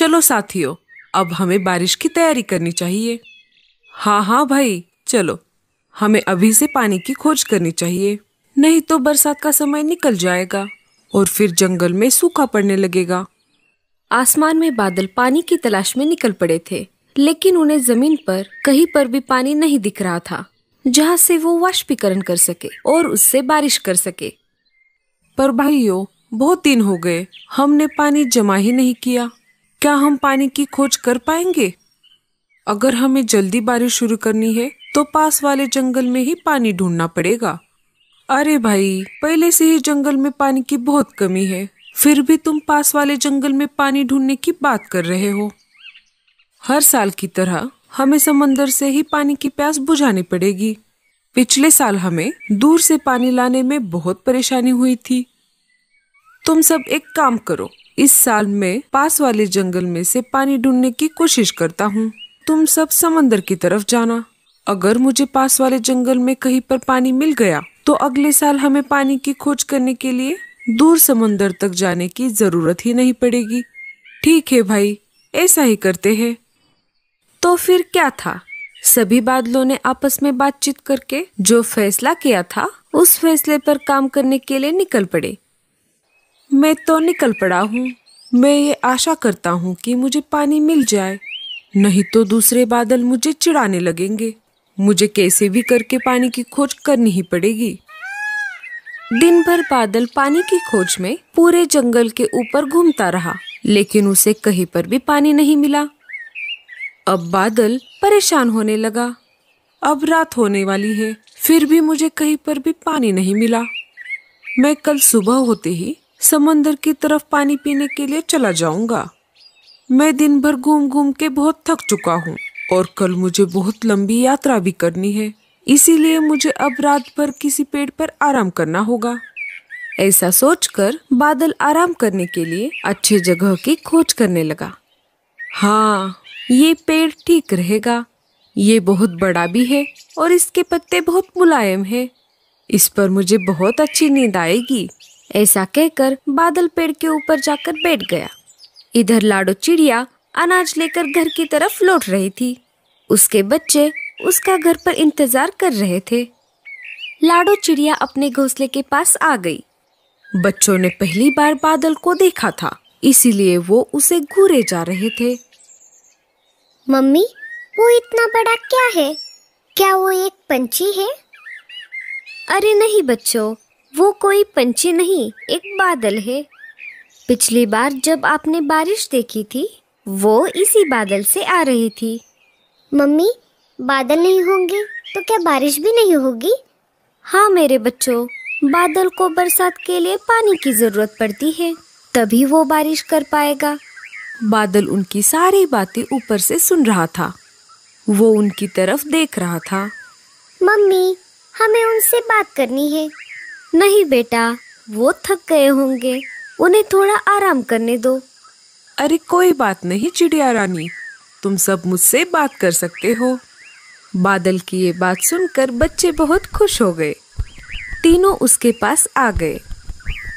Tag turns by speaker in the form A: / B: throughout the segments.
A: चलो साथियों अब हमें बारिश की तैयारी करनी चाहिए हाँ हाँ भाई चलो हमें अभी से पानी की खोज करनी चाहिए नहीं तो बरसात का समय निकल जाएगा और फिर जंगल में सूखा पड़ने लगेगा आसमान में बादल पानी की तलाश में निकल पड़े थे लेकिन उन्हें जमीन पर कहीं पर भी पानी नहीं दिख रहा था जहाँ से वो वाष्पीकरण कर सके और उससे बारिश कर सके पर भाइयों बहुत दिन हो गए हमने पानी जमा ही नहीं किया क्या हम पानी की खोज कर पाएंगे अगर हमें जल्दी बारिश शुरू करनी है तो पास वाले जंगल में ही पानी ढूंढना पड़ेगा अरे भाई पहले से ही जंगल में पानी की बहुत कमी है फिर भी तुम पास वाले जंगल में पानी ढूंढने की बात कर रहे हो हर साल की तरह हमें समंदर से ही पानी की प्यास बुझानी पड़ेगी पिछले साल हमें दूर से पानी लाने में बहुत परेशानी हुई थी तुम सब एक काम करो इस साल मैं पास वाले जंगल में से पानी ढूंढने की कोशिश करता हूँ तुम सब समंदर की तरफ जाना अगर मुझे पास वाले जंगल में कहीं पर पानी मिल गया तो अगले साल हमें पानी की खोज करने के लिए दूर समंदर तक जाने की जरूरत ही नहीं पड़ेगी ठीक है भाई ऐसा ही करते हैं तो फिर क्या था सभी बादलों ने आपस में बातचीत करके जो फैसला किया था उस फैसले पर काम करने के लिए निकल पड़े मैं तो निकल पड़ा हूँ मैं ये आशा करता हूँ कि मुझे पानी मिल जाए नहीं तो दूसरे बादल मुझे चिढ़ाने लगेंगे मुझे कैसे भी करके पानी की खोज करनी ही पड़ेगी दिन भर बादल पानी की खोज में पूरे जंगल के ऊपर घूमता रहा लेकिन उसे कहीं पर भी पानी नहीं मिला अब बादल परेशान होने लगा अब रात होने वाली है फिर भी मुझे कहीं पर भी पानी नहीं मिला मैं कल सुबह होते ही समंदर की तरफ पानी पीने के लिए चला जाऊंगा मैं दिन भर घूम घूम के बहुत थक चुका हूँ और कल मुझे बहुत लंबी यात्रा भी करनी है इसीलिए मुझे अब रात भर किसी पेड़ पर आराम करना होगा ऐसा सोचकर बादल आराम करने के लिए अच्छे जगह की खोज करने लगा हाँ ये पेड़ ठीक रहेगा ये बहुत बड़ा भी है और इसके पत्ते बहुत मुलायम है इस पर मुझे बहुत अच्छी नींद आएगी ऐसा कहकर बादल पेड़ के ऊपर जाकर बैठ गया इधर लाडो चिड़िया अनाज लेकर घर की तरफ लौट रही थी उसके बच्चे उसका घर पर इंतजार कर रहे थे लाडो चिड़िया अपने घोंसले के पास आ गई बच्चों ने पहली बार बादल को देखा था इसीलिए वो उसे घूरे जा रहे थे मम्मी वो इतना बड़ा क्या है
B: क्या वो एक पंछी है अरे नहीं बच्चों वो कोई पंछी नहीं एक बादल है पिछली बार जब आपने बारिश देखी थी वो इसी बादल से आ रही थी मम्मी बादल नहीं होंगे तो क्या बारिश भी नहीं होगी हाँ मेरे बच्चों बादल को
A: बरसात के लिए पानी की जरूरत पड़ती है तभी वो बारिश कर पाएगा बादल उनकी सारी बातें ऊपर से सुन रहा था वो उनकी तरफ देख रहा था मम्मी हमें उनसे बात करनी है नहीं बेटा वो थक गए होंगे उन्हें थोड़ा आराम करने दो अरे कोई बात नहीं चिड़िया रानी तुम सब मुझसे बात कर सकते हो बादल की ये बात सुनकर बच्चे बहुत खुश हो गए तीनों उसके पास आ गए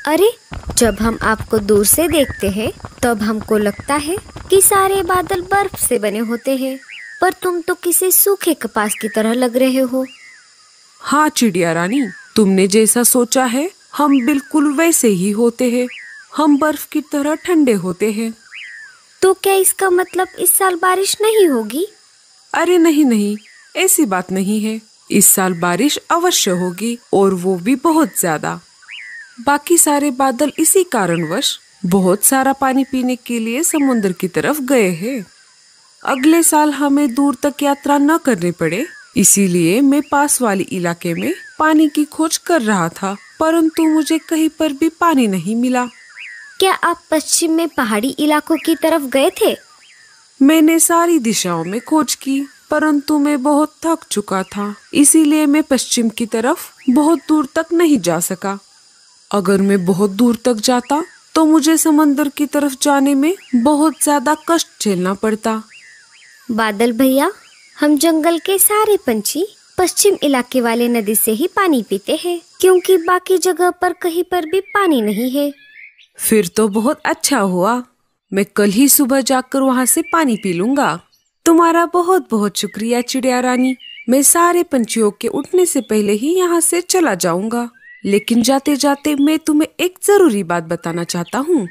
A: अरे जब हम आपको दूर से देखते हैं तब हमको लगता
B: है कि सारे बादल बर्फ से बने होते हैं पर तुम तो किसी सूखे कपास की
A: तरह लग रहे हो हाँ चिड़िया रानी तुमने जैसा सोचा है हम बिल्कुल वैसे ही होते हैं हम बर्फ की तरह ठंडे होते हैं तो क्या इसका मतलब इस साल बारिश नहीं होगी अरे नहीं नहीं ऐसी बात नहीं है इस साल बारिश अवश्य होगी और वो भी बहुत ज्यादा बाकी सारे बादल इसी कारणवश बहुत सारा पानी पीने के लिए समुद्र की तरफ गए हैं अगले साल हमें दूर तक यात्रा न करनी पड़े इसीलिए मैं पास वाले इलाके में पानी की खोज कर रहा था परंतु मुझे कहीं पर भी पानी नहीं मिला क्या आप पश्चिम में पहाड़ी इलाकों की तरफ गए थे मैंने सारी दिशाओं में खोज की परंतु मैं बहुत थक चुका था इसीलिए मैं पश्चिम की तरफ बहुत दूर तक नहीं जा सका अगर मैं बहुत दूर तक जाता तो मुझे समंदर की तरफ जाने में बहुत ज्यादा कष्ट झेलना पड़ता बादल भैया हम जंगल के सारे
B: पंछी पश्चिम इलाके वाले नदी से ही पानी पीते हैं क्योंकि बाकी जगह पर
A: कहीं पर भी पानी नहीं है फिर तो बहुत अच्छा हुआ मैं कल ही सुबह जाकर वहाँ से पानी पी लूंगा तुम्हारा बहुत बहुत शुक्रिया चिड़िया रानी मैं सारे पंछियों के उठने से पहले ही यहाँ से चला जाऊंगा लेकिन जाते जाते मैं तुम्हें एक जरूरी बात बताना चाहता हूँ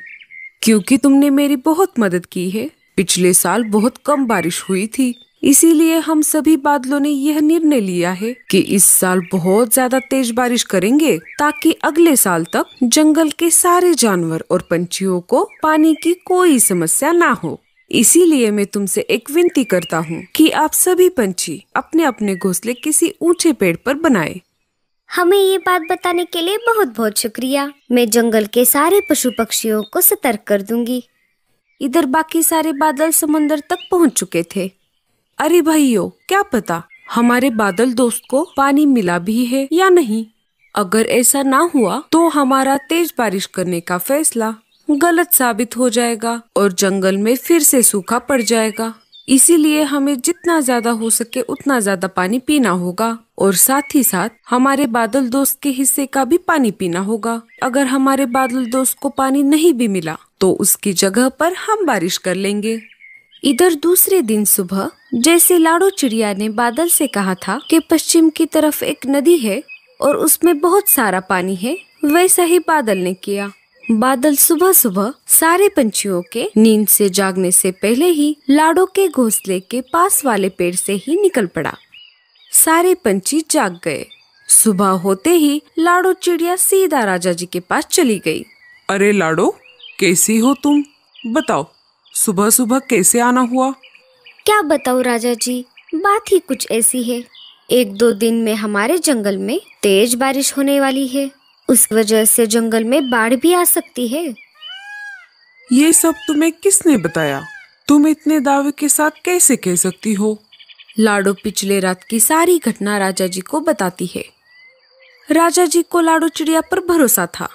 A: क्योंकि तुमने मेरी बहुत मदद की है पिछले साल बहुत कम बारिश हुई थी इसीलिए हम सभी बादलों ने यह निर्णय लिया है कि इस साल बहुत ज्यादा तेज बारिश करेंगे ताकि अगले साल तक जंगल के सारे जानवर और पंछियों को पानी की कोई समस्या ना हो इसीलिए मैं तुमसे एक विनती करता हूँ कि आप सभी पंछी अपने अपने घोंसले किसी ऊंचे पेड़ पर बनाए हमें ये बात बताने के लिए बहुत बहुत
B: शुक्रिया मैं जंगल के सारे पशु पक्षियों को सतर्क कर दूंगी इधर बाकी
A: सारे बादल समंदर तक पहुंच चुके थे अरे भाइयों क्या पता हमारे बादल दोस्त को पानी मिला भी है या नहीं अगर ऐसा ना हुआ तो हमारा तेज बारिश करने का फैसला गलत साबित हो जाएगा और जंगल में फिर से सूखा पड़ जाएगा इसीलिए हमें जितना ज्यादा हो सके उतना ज्यादा पानी पीना होगा और साथ ही साथ हमारे बादल दोस्त के हिस्से का भी पानी पीना होगा अगर हमारे बादल दोस्त को पानी नहीं भी मिला तो उसकी जगह पर हम बारिश कर लेंगे इधर दूसरे दिन सुबह जैसे लाडो चिड़िया ने बादल से कहा था कि पश्चिम की तरफ एक नदी है और उसमें बहुत सारा पानी है वैसा ही बादल ने किया बादल सुबह सुबह सारे पंछियों के नींद से जागने से पहले ही लाडो के घोंसले के पास वाले पेड़ से ही निकल पड़ा सारे पंछी जाग गए सुबह होते ही लाडो चिड़िया सीधा राजा जी के पास चली गई अरे लाडो कैसी हो तुम बताओ सुबह सुबह कैसे आना हुआ क्या बताऊँ राजा जी बात ही कुछ ऐसी है
B: एक दो दिन में हमारे जंगल में तेज बारिश होने वाली है उस वजह
A: से जंगल में बाढ़ भी आ सकती है ये सब तुम्हें किसने बताया तुम इतने दावे के साथ कैसे कह सकती हो लाडो पिछले रात की सारी घटना राजा जी को बताती है राजा जी को लाडो चिड़िया पर भरोसा था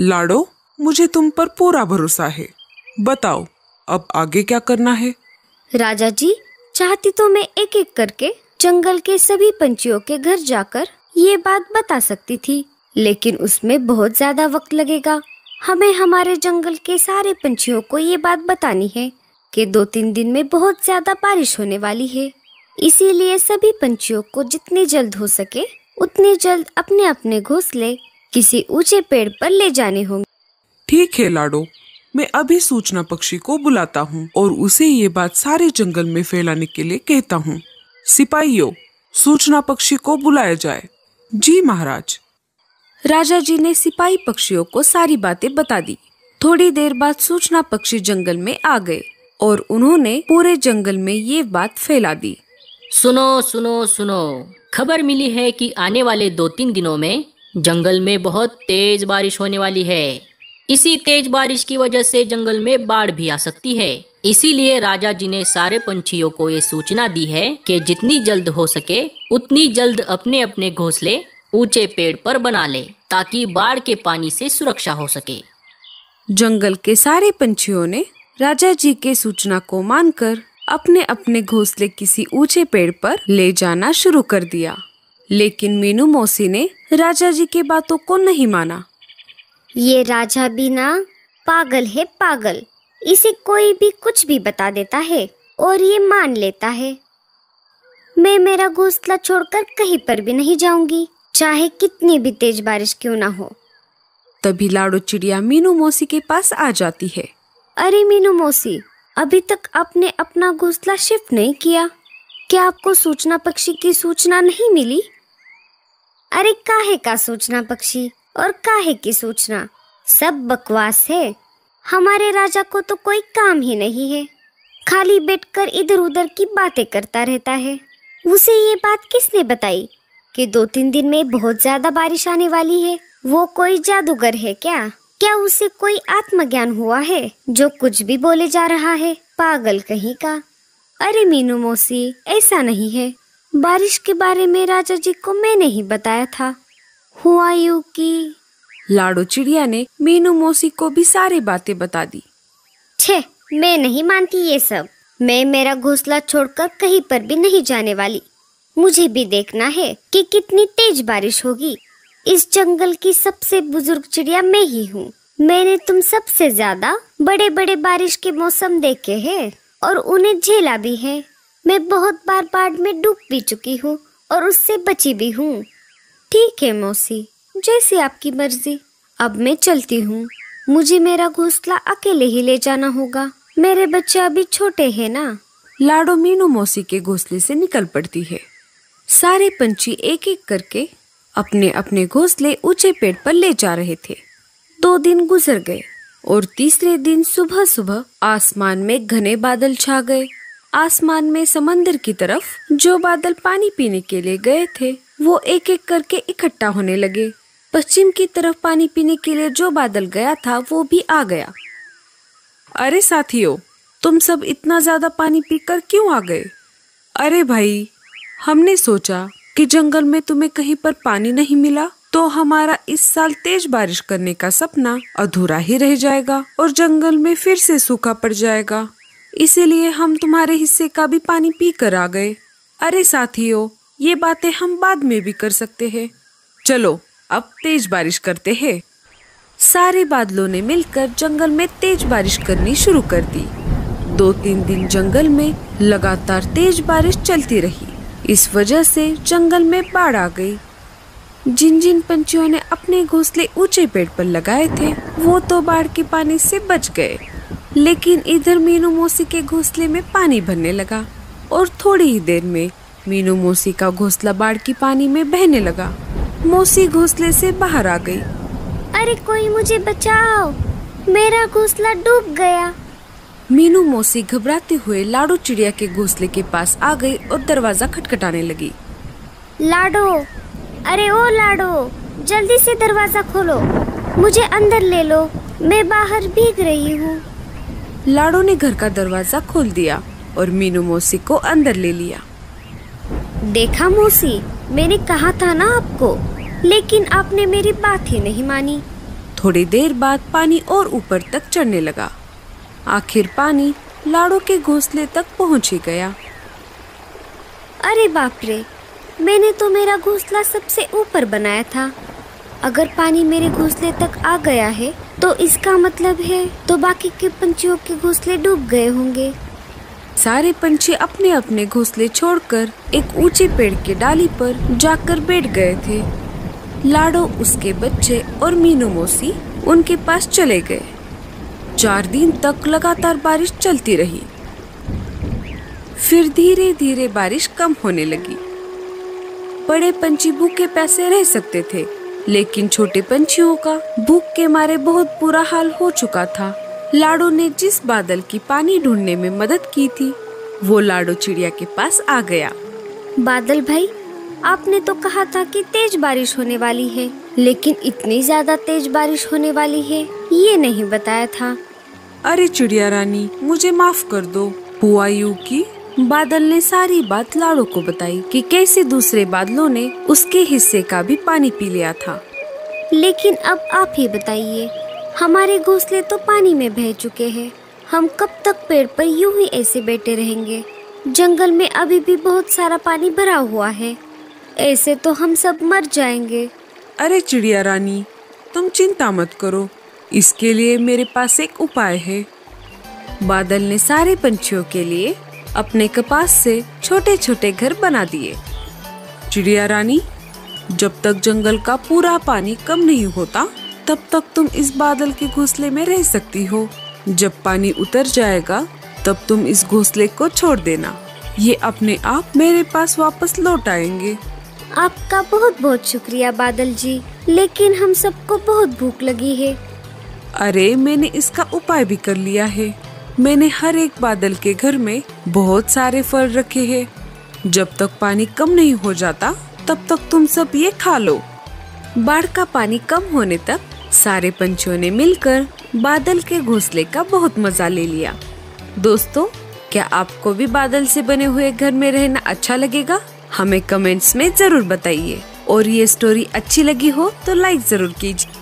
A: लाडो मुझे तुम पर पूरा भरोसा है बताओ
B: अब आगे क्या करना है राजा जी चाहती तो मैं एक एक करके जंगल के सभी पंछियों के घर जाकर ये बात बता सकती थी लेकिन उसमें बहुत ज्यादा वक्त लगेगा हमें हमारे जंगल के सारे पंछियों को ये बात बतानी है कि दो तीन दिन में बहुत ज्यादा बारिश होने वाली है इसीलिए सभी पंछियों को जितनी जल्द हो सके उतनी जल्द अपने अपने घोंसले किसी ऊंचे पेड़ पर ले जाने होंगे
A: ठीक है लाडो मैं अभी सूचना पक्षी को बुलाता हूँ और उसे ये बात सारे जंगल में फैलाने के लिए कहता हूँ सिपाहियों सूचना पक्षी को बुलाया जाए जी महाराज राजा जी ने सिपाही पक्षियों को सारी बातें बता दी थोड़ी देर बाद सूचना पक्षी जंगल में आ गए और उन्होंने पूरे जंगल में ये बात फैला दी सुनो सुनो सुनो खबर मिली है कि आने वाले दो तीन दिनों में जंगल में बहुत तेज बारिश होने वाली है इसी तेज बारिश की वजह से जंगल में बाढ़ भी आ सकती है इसीलिए राजा जी ने सारे पंछियों को ये सूचना दी है कि जितनी जल्द हो सके उतनी जल्द अपने अपने घोंसले ऊंचे पेड़ पर बना ले ताकि बाढ़ के पानी से सुरक्षा हो सके जंगल के सारे पंछियों ने राजा जी के सूचना को मानकर अपने अपने घोंसले किसी ऊंचे पेड़ पर ले जाना शुरू कर दिया लेकिन मीनू मौसी ने राजा जी के बातों को नहीं माना
B: ये राजा भी ना पागल है पागल इसे कोई भी कुछ भी बता देता है और ये मान लेता है मैं मेरा घोसला छोड़कर कहीं पर भी नहीं जाऊंगी चाहे कितनी भी तेज बारिश क्यों ना हो तभी लाडो चिड़िया मीनू मौसी के पास आ जाती है अरे मीनू मौसी अभी तक आपने अपना घोसला शिफ्ट नहीं किया क्या आपको सूचना पक्षी की सूचना नहीं मिली अरे काहे का सूचना पक्षी और काहे की सूचना सब बकवास है हमारे राजा को तो कोई काम ही नहीं है खाली बैठकर इधर उधर की बातें करता रहता है उसे ये बात किसने बताई कि दो तीन दिन में बहुत ज्यादा बारिश आने वाली है वो कोई जादूगर है क्या क्या उसे कोई आत्मज्ञान हुआ है जो कुछ भी बोले जा रहा है पागल कहीं का अरे मीनू मौसी ऐसा नहीं है बारिश के बारे में राजा जी को मैंने ही बताया था हुआ की लाडो चिड़िया ने मीनू मौसी को भी सारी बातें बता दी छे मैं नहीं मानती ये सब मैं मेरा घोसला छोड़कर कहीं पर भी नहीं जाने वाली मुझे भी देखना है कि कितनी तेज बारिश होगी इस जंगल की सबसे बुजुर्ग चिड़िया मैं ही हूँ मैंने तुम सबसे ज्यादा बड़े बड़े बारिश के मौसम देखे हैं और उन्हें झेला भी है मैं बहुत बार बाढ़ में डूब भी चुकी हूँ और उससे बची भी हूँ ठीक है मौसी जैसी आपकी मर्जी अब मैं चलती हूँ मुझे मेरा घोसला अकेले ही ले जाना होगा मेरे
A: बच्चे अभी छोटे हैं ना लाडो मीनू मौसी के घोसले से निकल पड़ती है सारे पंछी एक एक करके अपने अपने घोसले ऊंचे पेड़ पर ले जा रहे थे दो दिन गुजर गए और तीसरे दिन सुबह सुबह आसमान में घने बादल छा गए आसमान में समंदर की तरफ जो बादल पानी पीने के लिए गए थे वो एक एक करके इकट्ठा होने लगे पश्चिम की तरफ पानी पीने के लिए जो बादल गया था वो भी आ गया अरे साथियों तुम सब इतना ज्यादा पानी पीकर क्यों आ गए अरे भाई हमने सोचा कि जंगल में तुम्हें कहीं पर पानी नहीं मिला तो हमारा इस साल तेज बारिश करने का सपना अधूरा ही रह जाएगा और जंगल में फिर से सूखा पड़ जाएगा इसीलिए हम तुम्हारे हिस्से का भी पानी पी कर आ गए अरे साथियों ये बातें हम बाद में भी कर सकते हैं चलो अब तेज बारिश करते हैं सारे बादलों ने मिलकर जंगल में तेज बारिश करनी शुरू कर दी दो तीन दिन जंगल में लगातार तेज बारिश चलती रही इस वजह से जंगल में बाढ़ आ गई जिन जिन पंछियों ने अपने घोंसले ऊंचे पेड़ पर लगाए थे वो तो बाढ़ के पानी से बच गए लेकिन इधर मीनू मौसी के घोंसले में पानी भरने लगा और थोड़ी ही देर में मीनू मौसी का घोंसला बाढ़ की पानी में बहने लगा मौसी घोंसले से बाहर आ गई
B: अरे कोई मुझे बचाओ मेरा घोंसला डूब गया
A: मीनू मौसी घबराते हुए लाडो चिड़िया के घोंसले के पास आ गई और दरवाजा खटखटाने लगी
B: लाडो अरे ओ लाडो जल्दी से दरवाजा खोलो
A: मुझे अंदर ले लो मैं बाहर भीग रही हूँ लाडो ने घर का दरवाजा खोल दिया और मीनू मौसी को अंदर ले लिया देखा मौसी मैंने कहा था ना आपको लेकिन आपने मेरी बात ही नहीं मानी थोड़ी देर बाद पानी और ऊपर तक चढ़ने लगा आखिर पानी लाड़ो के घोंसले तक पहुंच ही गया अरे बाप रे
B: मैंने तो मेरा घोंसला सबसे ऊपर बनाया था अगर पानी मेरे घोंसले तक आ गया है तो इसका मतलब है तो बाकी के पंछियों के घोंसले डूब गए
A: होंगे सारे पंछी अपने अपने घोंसले छोड़कर एक ऊंचे पेड़ के डाली पर जाकर बैठ गए थे लाडो उसके बच्चे और मीनू मौसी उनके पास चले गए चार दिन तक लगातार बारिश चलती रही फिर धीरे धीरे बारिश कम होने लगी बड़े पंछी भूखे पैसे रह सकते थे लेकिन छोटे पंछियों का भूख के मारे बहुत बुरा हाल हो चुका था लाडो ने जिस बादल की पानी ढूंढने में मदद की थी वो लाडो चिड़िया के पास आ गया बादल भाई
B: आपने तो कहा था कि तेज बारिश होने वाली है लेकिन इतनी ज्यादा तेज
A: बारिश होने वाली है ये नहीं बताया था अरे चिड़िया रानी मुझे माफ कर दो हुआ यू की बादल ने सारी बात लाड़ो को बताई कि कैसे दूसरे बादलों ने उसके हिस्से का भी पानी पी लिया था लेकिन अब आप
B: ही बताइए हमारे घोंसले तो पानी में बह चुके हैं हम कब तक पेड़ पर यूं ही ऐसे बैठे रहेंगे जंगल में अभी भी बहुत सारा पानी भरा हुआ है
A: ऐसे तो हम सब मर जाएंगे अरे चिड़िया रानी तुम चिंता मत करो इसके लिए मेरे पास एक उपाय है बादल ने सारे पंछियों के लिए अपने कपास से छोटे छोटे घर बना दिए चिड़िया रानी जब तक जंगल का पूरा पानी कम नहीं होता तब तक तुम इस बादल के घोंसले में रह सकती हो जब पानी उतर जाएगा तब तुम इस घोंसले को छोड़ देना ये अपने आप मेरे पास वापस लौट आएंगे आपका बहुत बहुत शुक्रिया बादल जी लेकिन हम सबको बहुत भूख लगी है अरे मैंने इसका उपाय भी कर लिया है मैंने हर एक बादल के घर में बहुत सारे फल रखे हैं। जब तक पानी कम नहीं हो जाता तब तक तुम सब ये खा लो बाढ़ का पानी कम होने तक सारे पंछियों ने मिलकर बादल के घोंसले का बहुत मजा ले लिया दोस्तों क्या आपको भी बादल से बने हुए घर में रहना अच्छा लगेगा हमें कमेंट्स में जरूर बताइए और ये स्टोरी अच्छी लगी हो तो लाइक जरूर कीजिए